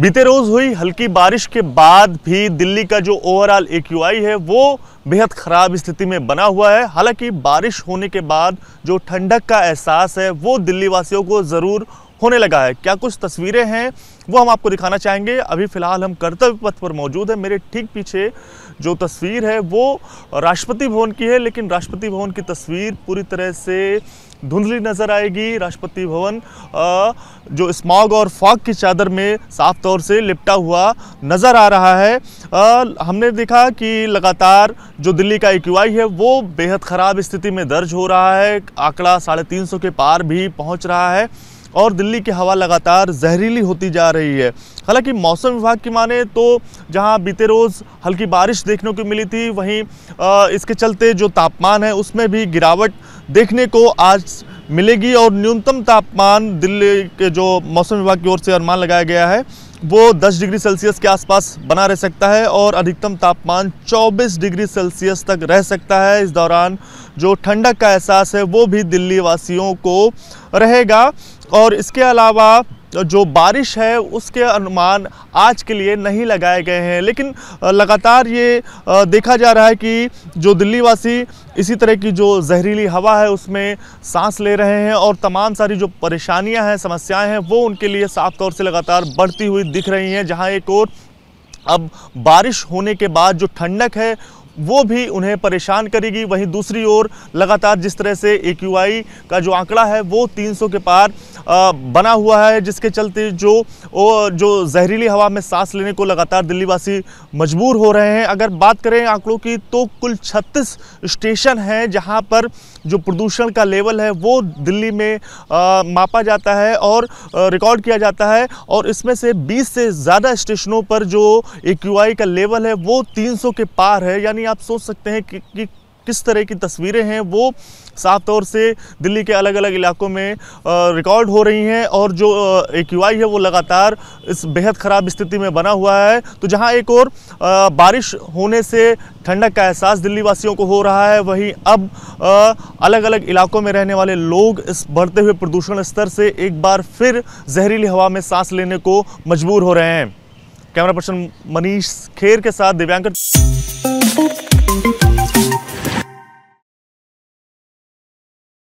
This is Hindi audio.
बीते रोज हुई हल्की बारिश के बाद भी दिल्ली का जो ओवरऑल ए है वो बेहद ख़राब स्थिति में बना हुआ है हालांकि बारिश होने के बाद जो ठंडक का एहसास है वो दिल्ली वासियों को ज़रूर होने लगा है क्या कुछ तस्वीरें हैं वो हम आपको दिखाना चाहेंगे अभी फ़िलहाल हम कर्तव्य पथ पर मौजूद है मेरे ठीक पीछे जो तस्वीर है वो राष्ट्रपति भवन की है लेकिन राष्ट्रपति भवन की तस्वीर पूरी तरह से धुंधली नज़र आएगी राष्ट्रपति भवन जो स्मॉग और फॉग की चादर में साफ तौर से लिपटा हुआ नज़र आ रहा है हमने देखा कि लगातार जो दिल्ली का एक है वो बेहद ख़राब स्थिति में दर्ज हो रहा है आंकड़ा साढ़े तीन सौ के पार भी पहुंच रहा है और दिल्ली की हवा लगातार जहरीली होती जा रही है हालांकि मौसम विभाग की माने तो जहां बीते रोज़ हल्की बारिश देखने को मिली थी वहीं इसके चलते जो तापमान है उसमें भी गिरावट देखने को आज मिलेगी और न्यूनतम तापमान दिल्ली के जो मौसम विभाग की ओर से अनुमान लगाया गया है वो 10 डिग्री सेल्सियस के आसपास बना रह सकता है और अधिकतम तापमान 24 डिग्री सेल्सियस तक रह सकता है इस दौरान जो ठंडक का एहसास है वो भी दिल्ली वासियों को रहेगा और इसके अलावा जो बारिश है उसके अनुमान आज के लिए नहीं लगाए गए हैं लेकिन लगातार ये देखा जा रहा है कि जो दिल्लीवासी इसी तरह की जो जहरीली हवा है उसमें सांस ले रहे हैं और तमाम सारी जो परेशानियां हैं समस्याएं हैं वो उनके लिए साफ तौर से लगातार बढ़ती हुई दिख रही हैं जहां एक और अब बारिश होने के बाद जो ठंडक है वो भी उन्हें परेशान करेगी वहीं दूसरी ओर लगातार जिस तरह से ए का जो आंकड़ा है वो 300 के पार बना हुआ है जिसके चलते जो जो जहरीली हवा में सांस लेने को लगातार दिल्लीवासी मजबूर हो रहे हैं अगर बात करें आंकड़ों की तो कुल 36 स्टेशन हैं जहां पर जो प्रदूषण का लेवल है वो दिल्ली में आ, मापा जाता है और रिकॉर्ड किया जाता है और इसमें से 20 से ज़्यादा स्टेशनों पर जो ए का लेवल है वो 300 के पार है यानी आप सोच सकते हैं कि, कि किस तरह की तस्वीरें हैं वो साफ तौर से दिल्ली के अलग अलग इलाकों में रिकॉर्ड हो रही हैं और जो ए क्यू है वो लगातार इस बेहद ख़राब स्थिति में बना हुआ है तो जहां एक और बारिश होने से ठंडक का एहसास दिल्ली वासियों को हो रहा है वहीं अब अलग अलग इलाकों में रहने वाले लोग इस बढ़ते हुए प्रदूषण स्तर से एक बार फिर जहरीली हवा में सांस लेने को मजबूर हो रहे हैं कैमरा पर्सन मनीष खेर के साथ दिव्यांकर